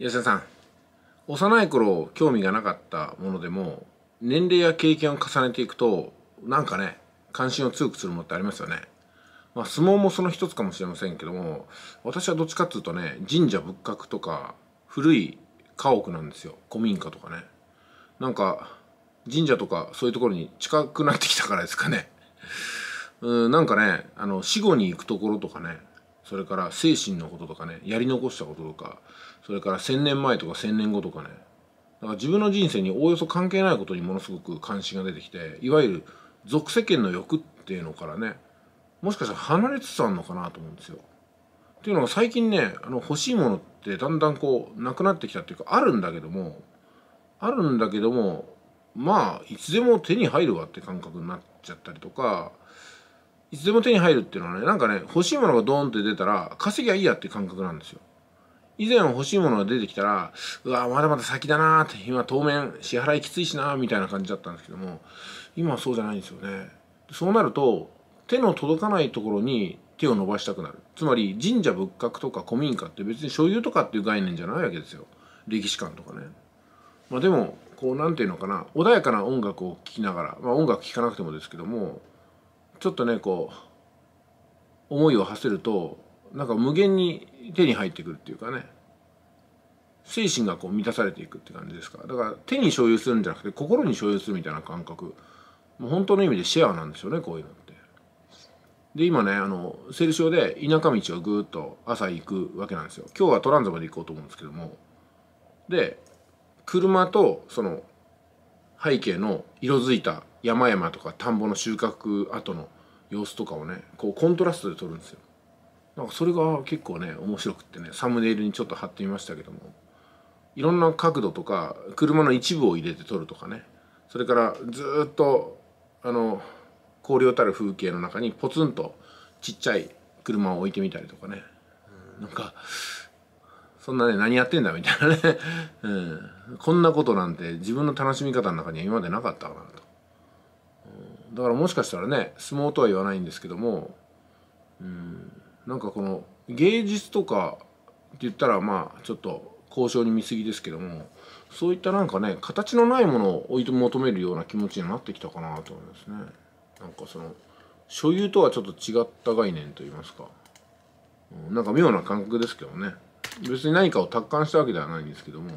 吉田さん幼い頃興味がなかったものでも年齢や経験を重ねていくとなんかね関心を強くするものってありますよね。まあ、相撲もその一つかもしれませんけども私はどっちかっていうとね神社仏閣とか古い家屋なんですよ古民家とかねなんか神社とかそういうところに近くなってきたからですかねうんなんかねあの死後に行くところとかねそれから精神のこととかねやり残したこととかそれから1,000年前とか1,000年後とかねだから自分の人生におおよそ関係ないことにものすごく関心が出てきていわゆる俗世間の欲っていうのからねもしかしたら離れつつあるのかなと思うんですよ。っていうのが最近ねあの欲しいものってだんだんこうなくなってきたっていうかあるんだけどもあるんだけどもまあいつでも手に入るわって感覚になっちゃったりとかいつでも手に入るっていうのはね、なんかね、欲しいものがドーンって出たら、稼ぎゃいいやって感覚なんですよ。以前欲しいものが出てきたら、うわ、まだまだ先だなーって、今当面支払いきついしなーみたいな感じだったんですけども、今はそうじゃないんですよね。そうなると、手の届かないところに手を伸ばしたくなる。つまり神社仏閣とか古民家って別に所有とかっていう概念じゃないわけですよ。歴史観とかね。まあでも、こう、なんていうのかな、穏やかな音楽を聴きながら、まあ音楽聴かなくてもですけども、ちょっとねこう思いを馳せるとなんか無限に手に入ってくるっていうかね精神がこう満たされていくって感じですかだから手に所有するんじゃなくて心に所有するみたいな感覚もう本当の意味でシェアなんでしょうねこういうのって。で今ねあのセールショーで田舎道をぐーっと朝行くわけなんですよ今日はトランザまで行こうと思うんですけどもで車とその背景の色づいた山々とか田んぼの収穫後の様子とかをねこうコントラストで撮るんですよなんかそれが結構ね面白くってねサムネイルにちょっと貼ってみましたけどもいろんな角度とか車の一部を入れて撮るとかねそれからずっとあの荒涼たる風景の中にポツンとちっちゃい車を置いてみたりとかね、うん、なんかそんなね何やってんだみたいなね、うん、こんなことなんて自分の楽しみ方の中には今までなかったかなとだからもしかしたらね相撲とは言わないんですけどもうんなんかこの芸術とかって言ったらまあちょっと交渉に見過ぎですけどもそういったなんかね形のないものを追い求めるような気持ちになってきたかなと思いますねなんかその所有とはちょっと違った概念と言いますかなんか妙な感覚ですけどね別に何かを達観したわけではないんですけども、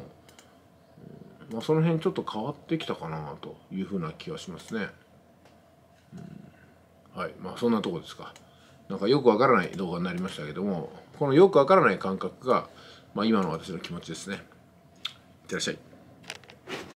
まあ、その辺ちょっと変わってきたかなというふうな気はしますね。はいまあそんなとこですかなんかよくわからない動画になりましたけどもこのよくわからない感覚が、まあ、今の私の気持ちですねいってらっしゃい